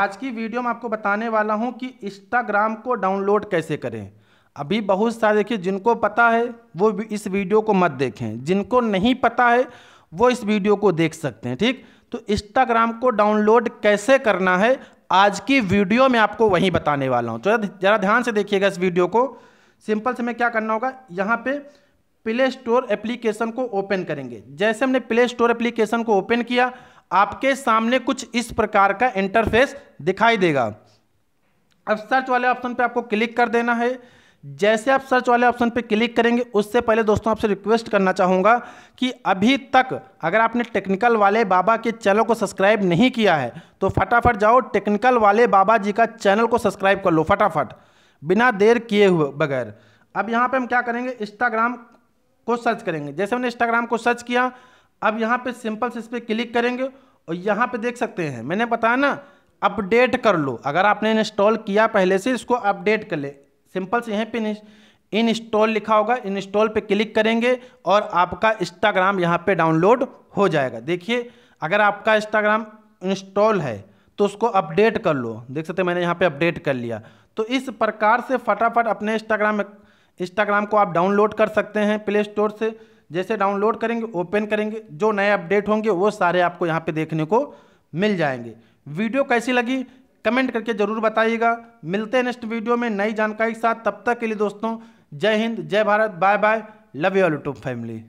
आज की वीडियो में आपको बताने वाला हूं कि इंस्टाग्राम को डाउनलोड कैसे करें अभी बहुत सारे देखिए जिनको पता है वो इस वीडियो को मत देखें जिनको नहीं पता है वो इस वीडियो को देख सकते हैं ठीक तो इंस्टाग्राम को डाउनलोड कैसे करना है आज की वीडियो में आपको वहीं बताने वाला हूँ तो ज़रा ध्यान से देखिएगा इस वीडियो को सिंपल से मैं क्या करना होगा यहाँ पर प्ले स्टोर एप्लीकेशन को ओपन करेंगे जैसे हमने प्ले स्टोर एप्लीकेशन को ओपन किया आपके सामने कुछ इस प्रकार का इंटरफेस दिखाई देगा अब सर्च वाले ऑप्शन पे आपको क्लिक कर देना है जैसे आप सर्च वाले ऑप्शन पे क्लिक करेंगे उससे पहले दोस्तों आपसे रिक्वेस्ट करना चाहूँगा कि अभी तक अगर आपने टेक्निकल वाले बाबा के चैनल को सब्सक्राइब नहीं किया है तो फटाफट जाओ टेक्निकल वाले बाबा जी का चैनल को सब्सक्राइब कर लो फटाफट बिना देर किए हुए बगैर अब यहाँ पर हम क्या करेंगे इंस्टाग्राम को सर्च करेंगे जैसे हमने इंस्टाग्राम को सर्च किया अब यहाँ पे सिंपल से इस पर क्लिक करेंगे और यहाँ पे देख सकते हैं मैंने बताया ना अपडेट कर लो अगर आपने इंस्टॉल किया पहले से इसको अपडेट कर ले सिंपल से यहीं पे इंस्टॉल लिखा होगा इंस्टॉल पे क्लिक करेंगे और आपका इंस्टाग्राम यहाँ पे डाउनलोड हो जाएगा देखिए अगर आपका इंस्टाग्राम इंस्टॉल है तो उसको अपडेट कर लो देख सकते हैं मैंने यहाँ पर अपडेट कर लिया तो इस प्रकार से फटाफट अपने इंस्टाग्राम इंस्टाग्राम को आप डाउनलोड कर सकते हैं प्ले स्टोर से जैसे डाउनलोड करेंगे ओपन करेंगे जो नए अपडेट होंगे वो सारे आपको यहाँ पे देखने को मिल जाएंगे वीडियो कैसी लगी कमेंट करके ज़रूर बताइएगा मिलते हैं नेक्स्ट वीडियो में नई जानकारी के साथ तब तक के लिए दोस्तों जय हिंद जय Bharat bye bye love you all YouTube family